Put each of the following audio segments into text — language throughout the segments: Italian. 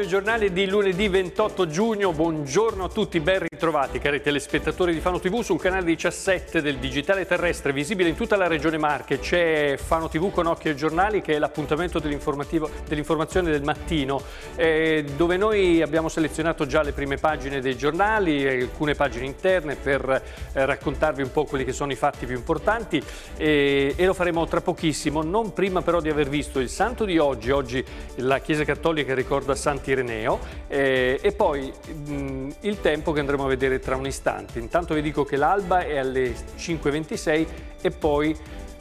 Specchio, giornale di lunedì 28 giugno. Buongiorno a tutti, ben ritrovati Trovati cari telespettatori di Fano TV sul canale 17 del digitale terrestre, visibile in tutta la regione Marche. C'è Fano TV con occhi e giornali che è l'appuntamento dell'informazione dell del mattino, eh, dove noi abbiamo selezionato già le prime pagine dei giornali, alcune pagine interne per eh, raccontarvi un po' quelli che sono i fatti più importanti eh, e lo faremo tra pochissimo, non prima però di aver visto il santo di oggi, oggi la Chiesa Cattolica ricorda Sant'Ireneo eh, e poi mh, mm, il tempo che andremo a vedere tra un istante. Intanto vi dico che l'alba è alle 5.26 e poi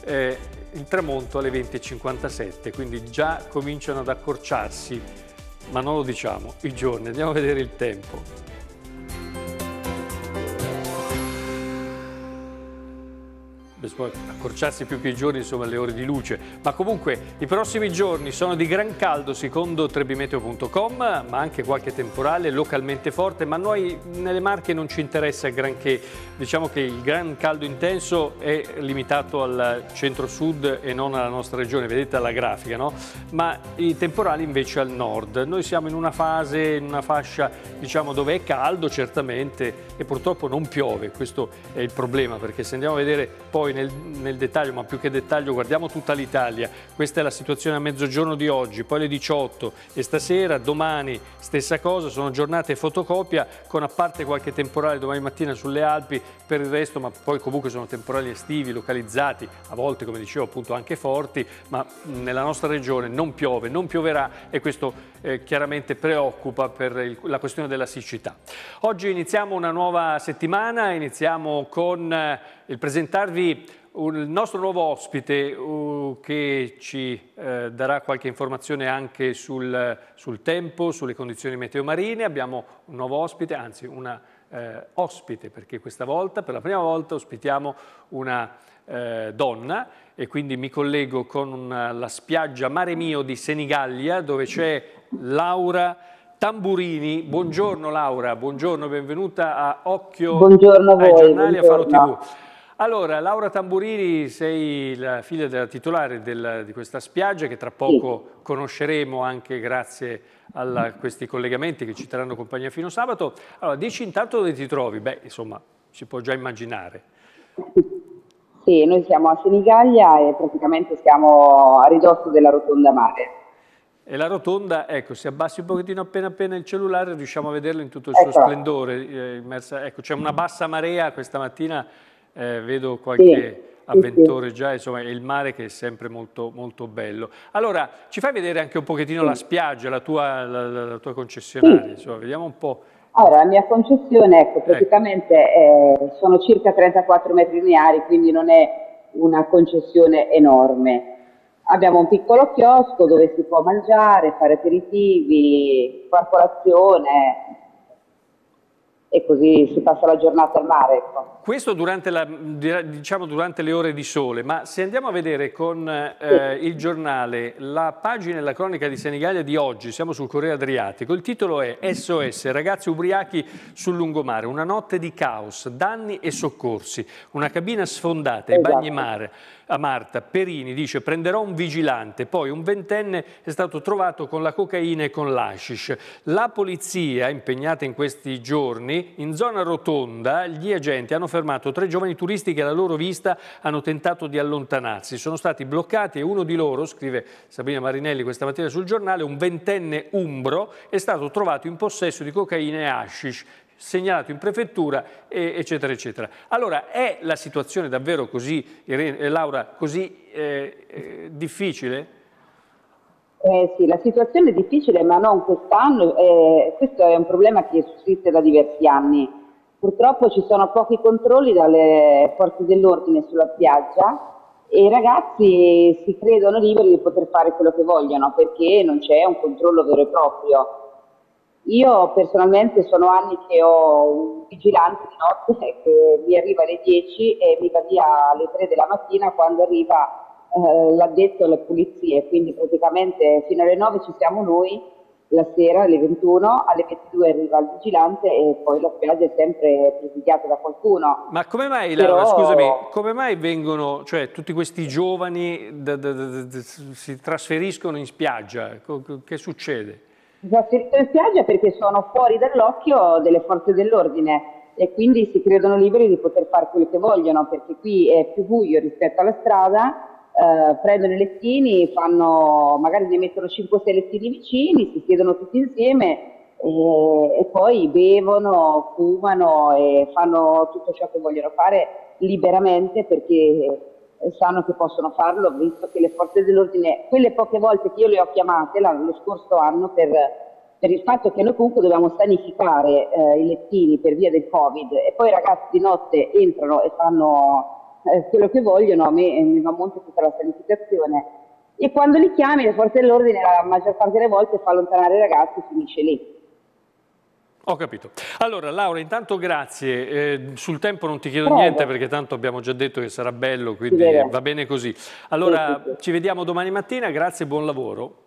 eh, il tramonto alle 20.57, quindi già cominciano ad accorciarsi, ma non lo diciamo, i giorni. Andiamo a vedere il tempo. accorciarsi più che i giorni, insomma, le ore di luce. Ma comunque i prossimi giorni sono di gran caldo secondo trebimeteo.com, ma anche qualche temporale localmente forte, ma noi nelle Marche non ci interessa granché. Diciamo che il gran caldo intenso è limitato al centro-sud e non alla nostra regione, vedete la grafica, no? Ma i temporali invece al nord. Noi siamo in una fase, in una fascia, diciamo, dove è caldo certamente e purtroppo non piove, questo è il problema, perché se andiamo a vedere poi nel, nel, dettaglio, ma più che dettaglio guardiamo tutta l'Italia, questa è la situazione a mezzogiorno di oggi, poi le 18 e stasera, domani stessa cosa, sono giornate fotocopia con a parte qualche temporale domani mattina sulle Alpi, per il resto ma poi comunque sono temporali estivi, localizzati, a volte come dicevo appunto anche forti, ma nella nostra regione non piove, non pioverà e questo eh, chiaramente preoccupa per il, la questione della siccità. Oggi iniziamo una nuova settimana, iniziamo con eh, il presentarvi il nostro nuovo ospite uh, che ci uh, darà qualche informazione anche sul, sul, tempo, sulle condizioni meteo marine. Abbiamo un nuovo ospite, anzi una uh, ospite, perché questa volta, per la prima volta, ospitiamo una eh, donna e quindi mi collego con una, la spiaggia Mare Mio di Senigallia dove c'è Laura Tamburini. Buongiorno Laura, buongiorno, benvenuta a Occhio buongiorno a voi, ai giornali buongiorno. a Faro TV. Allora, Laura Tamburini, sei la figlia della titolare del, di questa spiaggia che tra poco sì. conosceremo anche grazie a questi collegamenti che ci terranno compagnia fino a sabato. Allora, dici intanto dove ti trovi? Beh, insomma, si può già immaginare. Sì, noi siamo a Senigallia e praticamente siamo a ridosso della rotonda mare. E la rotonda, ecco, se abbassi un pochettino appena appena il cellulare, riusciamo a vederla in tutto il ecco. suo splendore. Eh, ecco, c'è una bassa marea questa mattina eh, vedo qualche... Sì avventore già, insomma è il mare che è sempre molto, molto bello. Allora, ci fai vedere anche un pochettino la spiaggia, la tua, la, la tua concessionaria, sì. insomma, vediamo un po'. Allora, la mia concessione, ecco, ecco. praticamente Eh, sono circa 34 metri lineari, quindi non è una concessione enorme. Abbiamo un piccolo chiosco dove si può mangiare, fare aperitivi, far colazione, e così si passa la giornata al mare. Ecco. Questo durante, la, diciamo durante, le ore di sole, ma se andiamo a vedere con eh, sì. il giornale la pagina e la cronica di Senigallia di oggi, siamo sul Corriere Adriatico, il titolo è SOS, ragazzi ubriachi sul lungomare, una notte di caos, danni e soccorsi, una cabina sfondata, esatto. i bagni esatto. mare a Marta. Perini dice prenderò un vigilante, poi un ventenne è stato trovato con la cocaina e con l'ashish. La polizia, impegnata in questi giorni, in zona rotonda gli agenti hanno fermato tre giovani turisti che alla loro vista hanno tentato di allontanarsi. Sono stati bloccati e uno di loro, scrive Sabrina Marinelli questa mattina sul giornale, un ventenne umbro, è stato trovato in possesso di cocaina e hashish segnalato in prefettura, eccetera, eccetera. Allora, è la situazione davvero così, Irene, eh, Laura, così eh, eh, difficile? Eh sì, la situazione è difficile, ma non quest'anno. Eh, questo è un problema che sussiste da diversi anni. Purtroppo ci sono pochi controlli dalle forze dell'ordine sulla spiaggia e i ragazzi si credono liberi di poter fare quello che vogliono perché non c'è un controllo vero e proprio. Io personalmente sono anni che ho un vigilante di notte che mi arriva alle 10 e mi va via alle 3 della mattina quando arriva eh, l'addetto alle pulizie, quindi praticamente fino alle 9 ci siamo noi, la sera alle 21, alle 22 arriva il vigilante e poi la spiaggia è sempre presidiata da qualcuno. Ma come mai, Laura, scusami, come mai vengono, cioè tutti questi giovani da, da, da, si trasferiscono in spiaggia? Che succede? esercito in spiaggia perché sono fuori dall'occhio delle forze dell'ordine e quindi si credono liberi di poter fare quello che vogliono perché qui è più buio rispetto alla strada eh, prendono i lettini, fanno, magari ne mettono 5-6 lettini vicini, si siedono tutti insieme e, e, poi bevono, fumano e fanno tutto ciò che vogliono fare liberamente perché sanno che possono farlo, visto che le forze dell'ordine, quelle poche volte che io le ho chiamate lo scorso anno per, per, il fatto che noi comunque dobbiamo sanificare eh, i lettini per via del Covid e poi i ragazzi di notte entrano e fanno eh, quello che vogliono, a me eh, mi va molto tutta la sanificazione. E quando li chiami le forze dell'ordine la maggior parte delle volte fa allontanare i ragazzi e finisce lì. Ho capito. Allora Laura, intanto grazie. Eh, sul tempo non ti chiedo Prego. niente perché tanto abbiamo già detto che sarà bello, quindi va bene così. Allora sì, sì, sì. ci vediamo domani mattina, grazie e buon lavoro.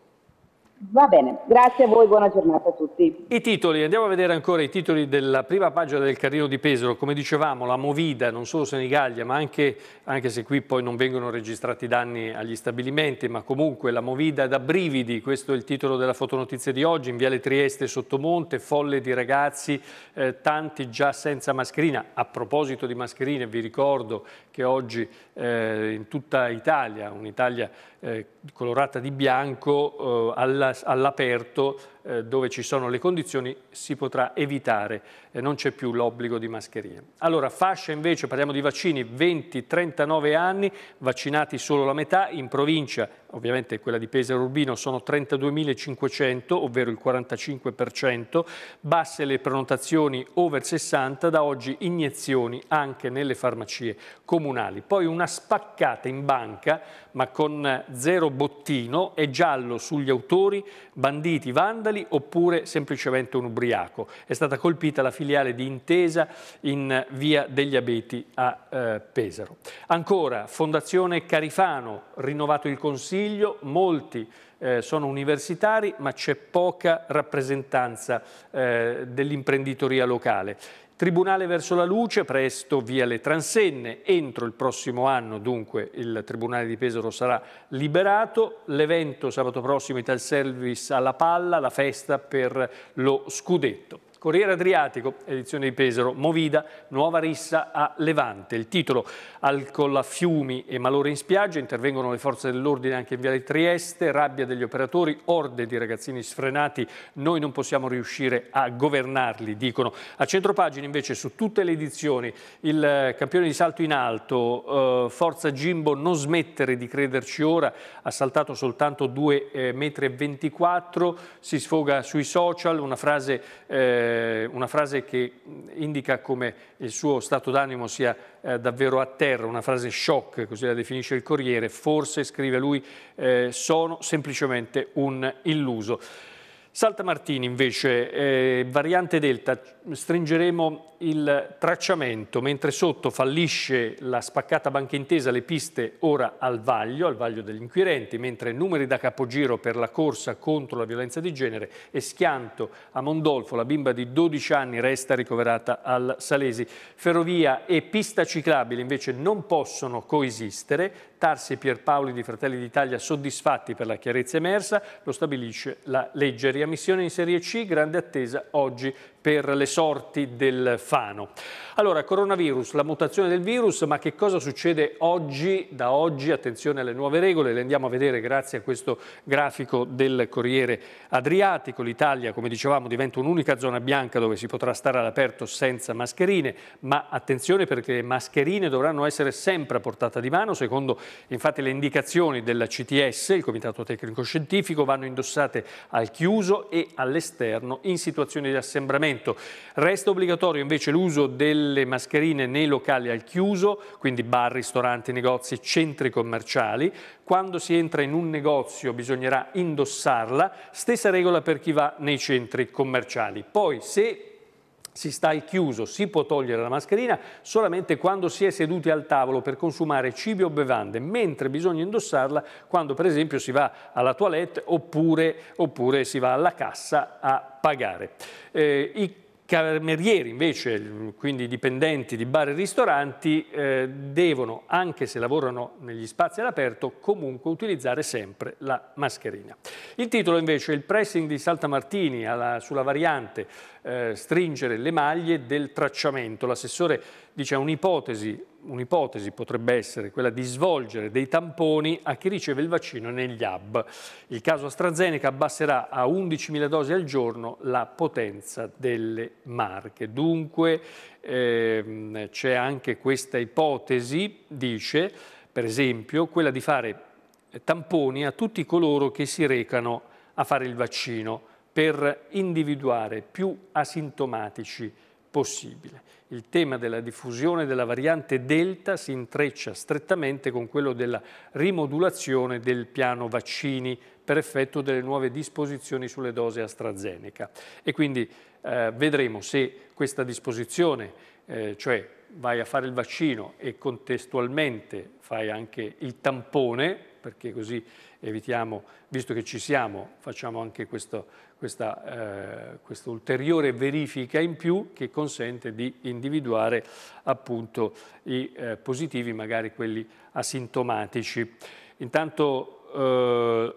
Va bene, grazie a voi, buona giornata a tutti. I titoli, andiamo a vedere ancora i titoli della prima pagina del Carrino di Pesaro. Come dicevamo, la Movida, non solo Senigallia, ma anche, anche se qui poi non vengono registrati danni agli stabilimenti, ma comunque la Movida da brividi, questo è il titolo della fotonotizia di oggi, in Viale Trieste Sottomonte, folle di ragazzi, eh, tanti già senza mascherina. A proposito di mascherine, vi ricordo che oggi eh, in tutta Italia, un'Italia eh, colorata di bianco, eh, alla all'aperto eh, dove ci sono le condizioni si potrà evitare, eh, non c'è più l'obbligo di mascherine. Allora, fascia invece, parliamo di vaccini, 20-39 anni, vaccinati solo la metà, in provincia, ovviamente quella di Pesaro Urbino, sono 32.500, ovvero il 45%, basse le prenotazioni over 60, da oggi iniezioni anche nelle farmacie comunali. Poi una spaccata in banca, ma con zero bottino, è giallo sugli autori, banditi, vandali, vandali oppure semplicemente un ubriaco. È stata colpita la filiale di Intesa in via degli Abeti a eh, Pesaro. Ancora, Fondazione Carifano, rinnovato il Consiglio, molti eh, sono universitari ma c'è poca rappresentanza eh, dell'imprenditoria locale. Tribunale verso la luce, presto via le transenne, entro il prossimo anno dunque il Tribunale di Pesaro sarà liberato, l'evento sabato prossimo Ital Service alla palla, la festa per lo scudetto. Corriere Adriatico, edizione di Pesaro, Movida, nuova rissa a Levante. Il titolo, alcol a fiumi e malore in spiaggia, intervengono le forze dell'ordine anche in via di Trieste, rabbia degli operatori, orde di ragazzini sfrenati, noi non possiamo riuscire a governarli, dicono. A centropagina invece su tutte le edizioni il eh, campione di salto in alto, eh, Forza Gimbo non smettere di crederci ora, ha saltato soltanto 2,24 eh, metri, si sfoga sui social, una frase... Eh, eh, una frase che indica come il suo stato d'animo sia eh, davvero a terra, una frase shock, così la definisce il Corriere, forse, scrive lui, eh, sono semplicemente un illuso. Saltamartini invece, eh, variante delta, stringeremo il tracciamento, mentre sotto fallisce la spaccata banca intesa, le piste ora al vaglio, al vaglio degli inquirenti, mentre numeri da capogiro per la corsa contro la violenza di genere e schianto a Mondolfo, la bimba di 12 anni resta ricoverata al Salesi. Ferrovia e pista ciclabile invece non possono coesistere, Tarsi e Pierpaoli di Fratelli d'Italia soddisfatti per la chiarezza emersa, lo stabilisce la legge Serie in Serie C, grande attesa oggi per le sorti del Fano. Allora, coronavirus, la mutazione del virus, ma che cosa succede oggi, da oggi? Attenzione alle nuove regole, le andiamo a vedere grazie a questo grafico del Corriere Adriatico. L'Italia, come dicevamo, diventa un'unica zona bianca dove si potrà stare all'aperto senza mascherine, ma attenzione perché le mascherine dovranno essere sempre a portata di mano, secondo infatti le indicazioni della CTS, il Comitato Tecnico Scientifico, vanno indossate al chiuso all'uso e all'esterno in situazioni di assembramento. Resta obbligatorio invece l'uso delle mascherine nei locali al chiuso, quindi bar, ristoranti, negozi, centri commerciali. Quando si entra in un negozio bisognerà indossarla, stessa regola per chi va nei centri commerciali. Poi se si sta al chiuso, si può togliere la mascherina solamente quando si è seduti al tavolo per consumare cibi o bevande, mentre bisogna indossarla quando per esempio si va alla toilette oppure, oppure si va alla cassa a pagare. Eh, I Camerieri invece, quindi dipendenti di bar e ristoranti, eh, devono, anche se lavorano negli spazi all'aperto, comunque utilizzare sempre la mascherina. Il titolo invece è il pressing di Saltamartini alla, sulla variante eh, stringere le maglie del tracciamento. L'assessore dice un'ipotesi un'ipotesi potrebbe essere quella di svolgere dei tamponi a chi riceve il vaccino negli hub. Il caso AstraZeneca abbasserà a 11.000 dosi al giorno la potenza delle marche. Dunque ehm, c'è anche questa ipotesi, dice per esempio, quella di fare tamponi a tutti coloro che si recano a fare il vaccino per individuare più asintomatici possibile. Il tema della diffusione della variante Delta si intreccia strettamente con quello della rimodulazione del piano vaccini per effetto delle nuove disposizioni sulle dosi AstraZeneca. E quindi eh, vedremo se questa disposizione, eh, cioè vai a fare il vaccino e contestualmente fai anche il tampone, perché così evitiamo, visto che ci siamo, facciamo anche questo questa, eh, questa ulteriore verifica in più che consente di individuare appunto i eh, positivi, magari quelli asintomatici. Intanto eh,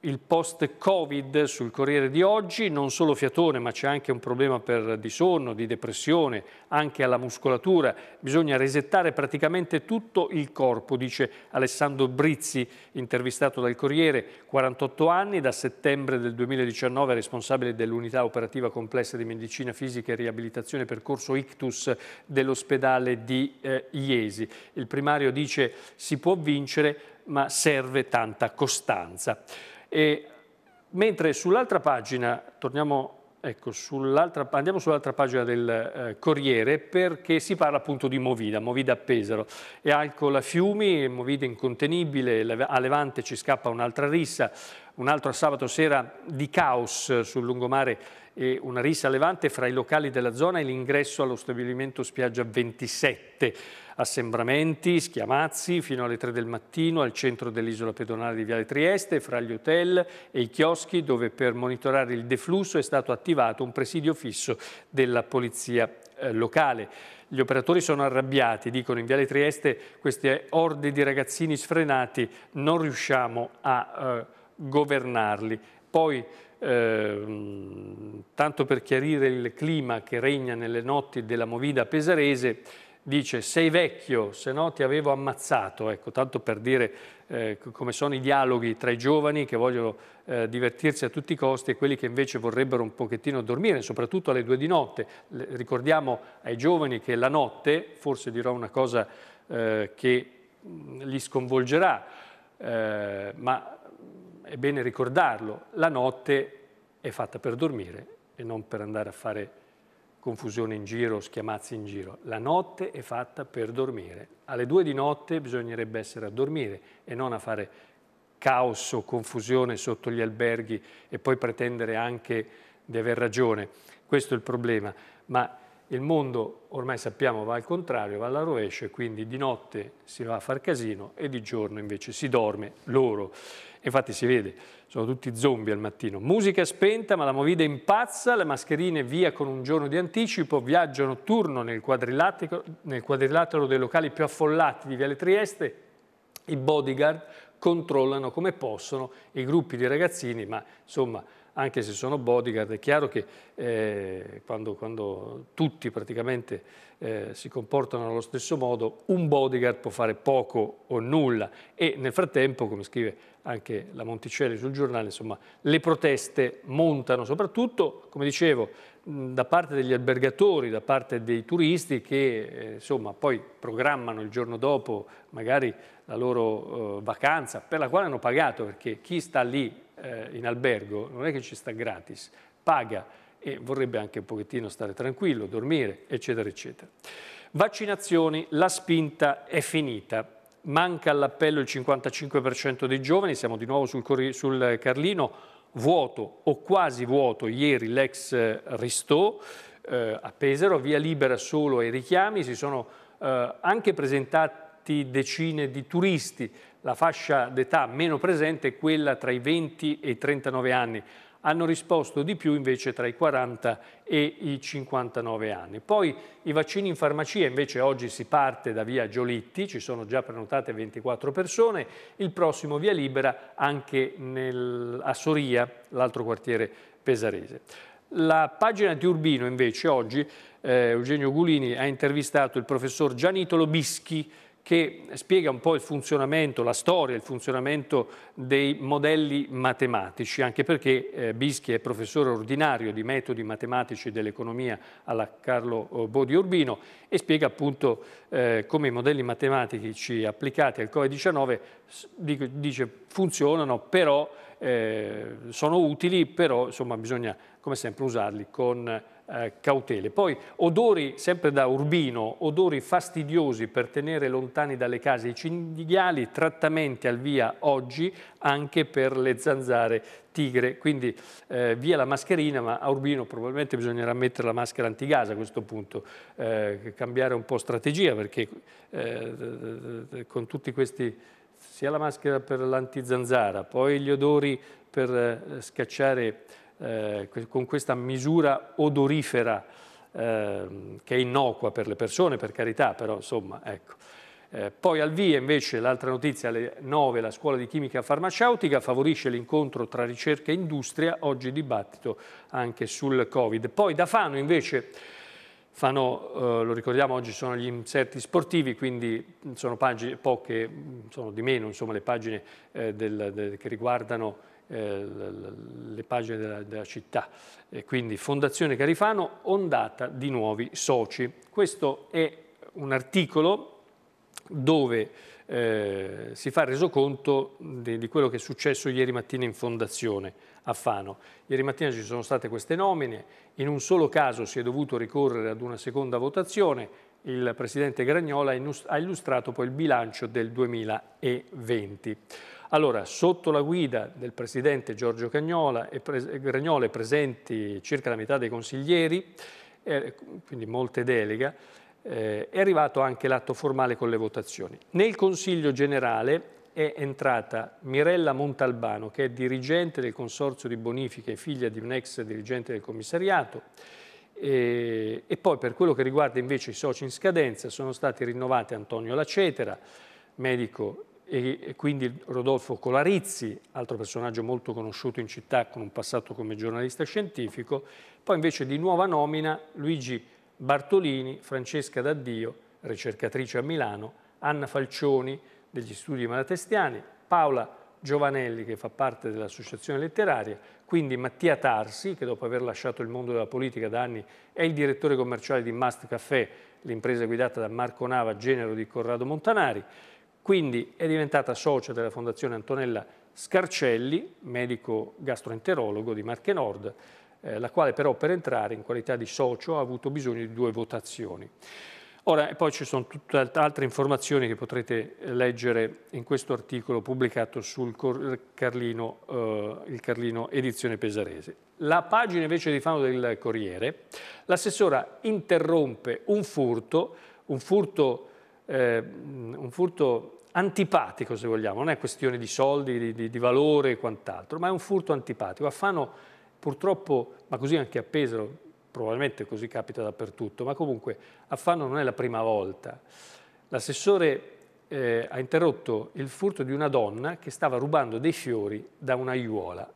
il post-Covid sul Corriere di oggi, non solo fiatone ma c'è anche un problema per, di sonno, di depressione, anche alla muscolatura, bisogna resettare praticamente tutto il corpo, dice Alessandro Brizzi, intervistato dal Corriere, 48 anni, da settembre del 2019 responsabile dell'unità operativa complessa di medicina fisica e riabilitazione percorso ictus dell'ospedale di eh, Iesi. Il primario dice si può vincere ma serve tanta costanza. E, mentre sull'altra pagina, torniamo Ecco, sull andiamo sull'altra pagina del eh, Corriere perché si parla appunto di Movida, Movida a Pesaro. E alcol a fiumi, Movida incontenibile, a Levante ci scappa un'altra rissa, un altro sabato sera di caos sul lungomare e una rissa levante fra i locali della zona e l'ingresso allo stabilimento Spiaggia 27. Assembramenti, schiamazzi fino alle 3 del mattino al centro dell'isola pedonale di Viale Trieste, fra gli hotel e i chioschi dove per monitorare il deflusso è stato attivato un presidio fisso della polizia eh, locale. Gli operatori sono arrabbiati, dicono in Viale Trieste queste orde di ragazzini sfrenati non riusciamo a eh, governarli. Poi Ehm, tanto per chiarire il clima che regna nelle notti della movida pesarese, dice sei vecchio, se no ti avevo ammazzato, ecco, tanto per dire eh, come sono i dialoghi tra i giovani che vogliono eh, divertirsi a tutti i costi e quelli che invece vorrebbero un pochettino dormire, soprattutto alle due di notte. Le, ricordiamo ai giovani che la notte, forse dirò una cosa eh, che mm, li sconvolgerà, eh, ma è bene ricordarlo, la notte è fatta per dormire e non per andare a fare confusione in giro, schiamazzi in giro. La notte è fatta per dormire. Alle due di notte bisognerebbe essere a dormire e non a fare caos o confusione sotto gli alberghi e poi pretendere anche di aver ragione. Questo è il problema. Ma il mondo, ormai sappiamo, va al contrario, va alla rovescia e quindi di notte si va a far casino e di giorno invece si dorme loro. Infatti si vede, sono tutti zombie al mattino. Musica spenta, ma la movida impazza, le mascherine via con un giorno di anticipo, viaggio notturno nel quadrilatero, nel quadrilatero dei locali più affollati di Viale Trieste, i bodyguard controllano come possono i gruppi di ragazzini, ma insomma anche se sono bodyguard, è chiaro che eh, quando, quando, tutti praticamente eh, si comportano allo stesso modo, un bodyguard può fare poco o nulla e nel frattempo, come scrive anche la Monticelli sul giornale, insomma le proteste montano soprattutto, come dicevo, da parte degli albergatori, da parte dei turisti che eh, insomma, poi programmano il giorno dopo magari la loro eh, vacanza per la quale hanno pagato perché chi sta lì eh, in albergo non è che ci sta gratis, paga e vorrebbe anche un pochettino stare tranquillo, dormire eccetera eccetera. Vaccinazioni, la spinta è finita manca all'appello il 55% dei giovani, siamo di nuovo sul, sul Carlino, vuoto o quasi vuoto ieri l'ex eh, Ristò eh, a Pesaro, via libera solo ai richiami, si sono eh, anche presentati decine di turisti, la fascia d'età meno presente è quella tra i 20 e i 39 anni, hanno risposto di più invece tra i 40 e i 59 anni. Poi i vaccini in farmacia invece oggi si parte da via Giolitti, ci sono già prenotate 24 persone, il prossimo via Libera anche nel, a Soria, l'altro quartiere pesarese. La pagina di Urbino invece oggi, eh, Eugenio Gulini ha intervistato il professor Gianito Bischi, che spiega un po' il funzionamento, la storia, il funzionamento dei modelli matematici, anche perché eh, Bischi è professore ordinario di metodi matematici dell'economia alla Carlo eh, Bodi Urbino e spiega appunto eh, come i modelli matematici applicati al Covid-19 dice, funzionano, però eh, sono utili, però insomma, bisogna come sempre usarli con eh, cautele. Poi odori, sempre da Urbino, odori fastidiosi per tenere lontani dalle case i cinghiali, trattamenti al via oggi anche per le zanzare tigre, quindi eh, via la mascherina, ma a Urbino probabilmente bisognerà mettere la maschera antigasa a questo punto, eh, cambiare un po' strategia perché eh, con tutti questi sia la maschera per l'antizanzara, poi gli odori per eh, scacciare eh, con questa misura odorifera eh, che è innocua per le persone, per carità, però insomma, ecco. Eh, poi al VIA invece l'altra notizia, alle 9 la scuola di chimica farmaceutica favorisce l'incontro tra ricerca e industria, oggi dibattito anche sul Covid. Poi da Fano invece, Fano eh, lo ricordiamo oggi sono gli inserti sportivi, quindi sono pagine poche, sono di meno insomma, le pagine eh, del, del, che riguardano eh, le pagine della, della città. E quindi Fondazione Carifano, ondata di nuovi soci. Questo è un articolo dove eh, si fa resoconto di, di, quello che è successo ieri mattina in fondazione a Fano. Ieri mattina ci sono state queste nomine, in un solo caso si è dovuto ricorrere ad una seconda votazione, il Presidente Gragnola ha illustrato poi il bilancio del 2020. Allora, sotto la guida del presidente Giorgio Cagnola e pre eh, Gragnola presenti circa la metà dei consiglieri, eh, quindi molte delega, eh, è arrivato anche l'atto formale con le votazioni. Nel Consiglio Generale è entrata Mirella Montalbano, che è dirigente del Consorzio di Bonifiche, e figlia di un ex dirigente del commissariato, e, eh, e, poi per quello che riguarda invece i soci in scadenza sono stati rinnovati Antonio Lacetera, medico e quindi Rodolfo Colarizzi, altro personaggio molto conosciuto in città con un passato come giornalista scientifico, poi invece di nuova nomina Luigi Bartolini, Francesca D'Addio, ricercatrice a Milano, Anna Falcioni degli studi malatestiani, Paola Giovanelli che fa parte dell'associazione letteraria, quindi Mattia Tarsi che dopo aver lasciato il mondo della politica da anni è il direttore commerciale di Mast Café, l'impresa guidata da Marco Nava, genero di Corrado Montanari, quindi è diventata socia della Fondazione Antonella Scarcelli, medico gastroenterologo di Marche Nord, eh, la quale però per entrare in qualità di socio ha avuto bisogno di due votazioni. Ora, e poi ci sono tutte altre informazioni che potrete leggere in questo articolo pubblicato sul Carlino, eh, il Carlino Edizione Pesarese. La pagina invece di Fano del Corriere, l'assessora interrompe un furto, un furto eh, un furto antipatico se vogliamo, non è questione di soldi, di, di valore e quant'altro, ma è un furto antipatico. A Fano purtroppo, ma così anche a Pesaro, probabilmente così capita dappertutto, ma comunque a Fano non è la prima volta. L'assessore eh, ha interrotto il furto di una donna che stava rubando dei fiori da aiuola.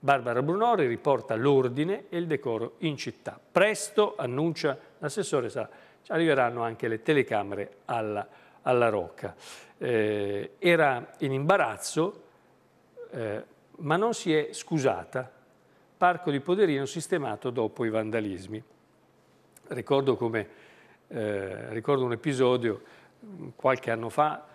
Barbara Brunori riporta l'ordine e il decoro in città. Presto, annuncia l'assessore, sarà arriveranno anche le telecamere alla, alla Rocca. Eh, era in imbarazzo, eh, ma non si è scusata. Parco di Poderino sistemato dopo i vandalismi. Ricordo, come, eh, ricordo un episodio mm, qualche anno fa,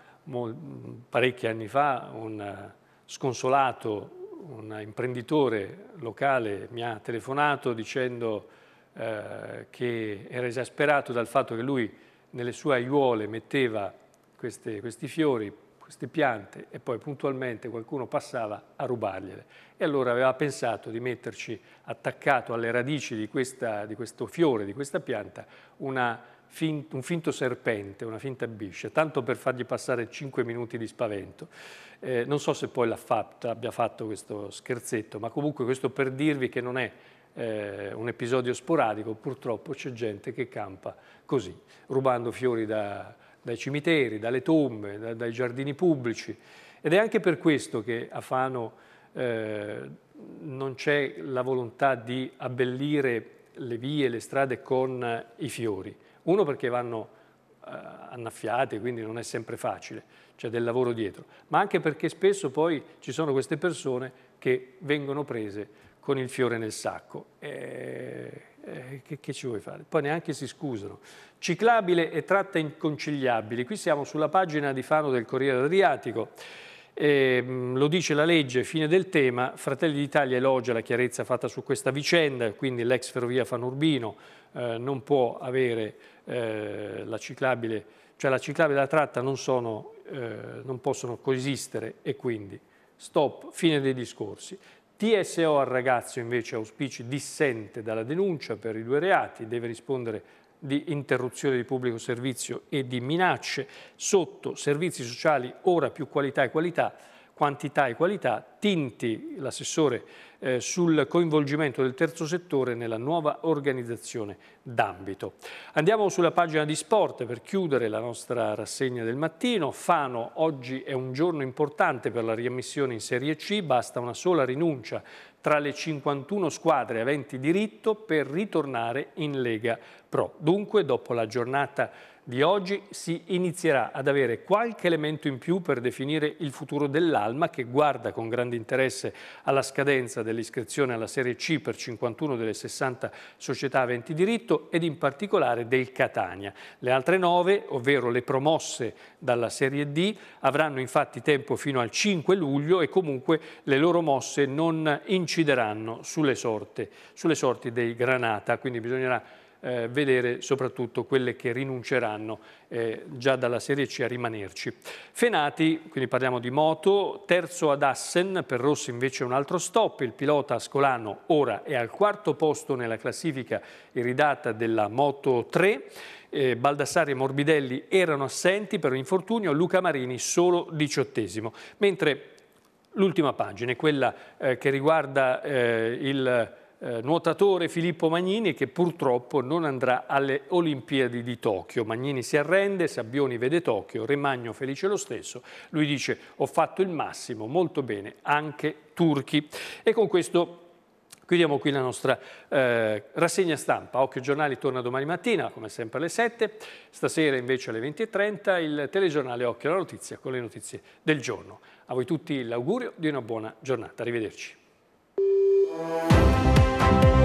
parecchi anni fa, un eh, sconsolato, un imprenditore locale mi ha telefonato dicendo eh, che era esasperato dal fatto che lui nelle sue aiuole metteva queste, questi fiori, queste piante e poi puntualmente qualcuno passava a rubargliele. E allora aveva pensato di metterci attaccato alle radici di, questa, di questo fiore, di questa pianta, una, un finto serpente, una finta biscia, tanto per fargli passare cinque minuti di spavento. Eh, non so se poi l'ha fatto, abbia fatto questo scherzetto, ma comunque questo per dirvi che non è eh, un episodio sporadico, purtroppo c'è gente che campa così, rubando fiori da, dai cimiteri, dalle tombe, da, dai giardini pubblici. Ed è anche per questo che a Fano eh, non c'è la volontà di abbellire le vie, le strade con i fiori. Uno perché vanno eh, annaffiate, quindi non è sempre facile, c'è del lavoro dietro, ma anche perché spesso poi ci sono queste persone che vengono prese con il fiore nel sacco. Eh, eh, che, che, ci vuoi fare? Poi neanche si scusano. Ciclabile e tratta inconciliabili. Qui siamo sulla pagina di Fano del Corriere Adriatico. Eh, lo dice la legge, fine del tema, Fratelli d'Italia elogia la chiarezza fatta su questa vicenda, quindi l'ex ferrovia Fanurbino eh, non può avere eh, la ciclabile, cioè la ciclabile e la tratta non, sono, eh, non possono coesistere e quindi stop, fine dei discorsi. TSO al ragazzo invece auspici dissente dalla denuncia per i due reati, deve rispondere di interruzione di pubblico servizio e di minacce, sotto servizi sociali ora più qualità e qualità, quantità e qualità, Tinti, l'assessore, eh, sul coinvolgimento del terzo settore nella nuova organizzazione d'ambito. Andiamo sulla pagina di sport per chiudere la nostra rassegna del mattino. Fano, oggi è un giorno importante per la riammissione in Serie C, basta una sola rinuncia tra le 51 squadre aventi diritto per ritornare in Lega Pro. Dunque, dopo la giornata di oggi si inizierà ad avere qualche elemento in più per definire il futuro dell'Alma che guarda con grande interesse alla scadenza dell'iscrizione alla Serie C per 51 delle 60 società aventi diritto ed in particolare del Catania. Le altre nove, ovvero le promosse dalla Serie D, avranno infatti tempo fino al 5 luglio e comunque le loro mosse non incideranno sulle, sorte, sulle sorti dei Granata, quindi bisognerà eh, vedere soprattutto quelle che rinunceranno eh, già dalla Serie C a rimanerci. Fenati, quindi parliamo di moto, terzo ad Assen, per Rossi invece un altro stop, il pilota ascolano ora è al quarto posto nella classifica iridata della Moto 3, eh, Baldassari e Morbidelli erano assenti per un infortunio, Luca Marini solo diciottesimo, mentre l'ultima pagina è quella eh, che riguarda eh, il eh, nuotatore Filippo Magnini che purtroppo non andrà alle Olimpiadi di Tokyo. Magnini si arrende, Sabbioni vede Tokyo, Remagno felice lo stesso. Lui dice ho fatto il massimo, molto bene, anche Turchi. E con questo Chiudiamo qui la nostra eh, rassegna stampa. Occhio Giornali torna domani mattina, come sempre alle 7. Stasera invece alle 20.30 il telegiornale Occhio alla Notizia con le notizie del giorno. A voi tutti l'augurio di una buona giornata. Arrivederci. Música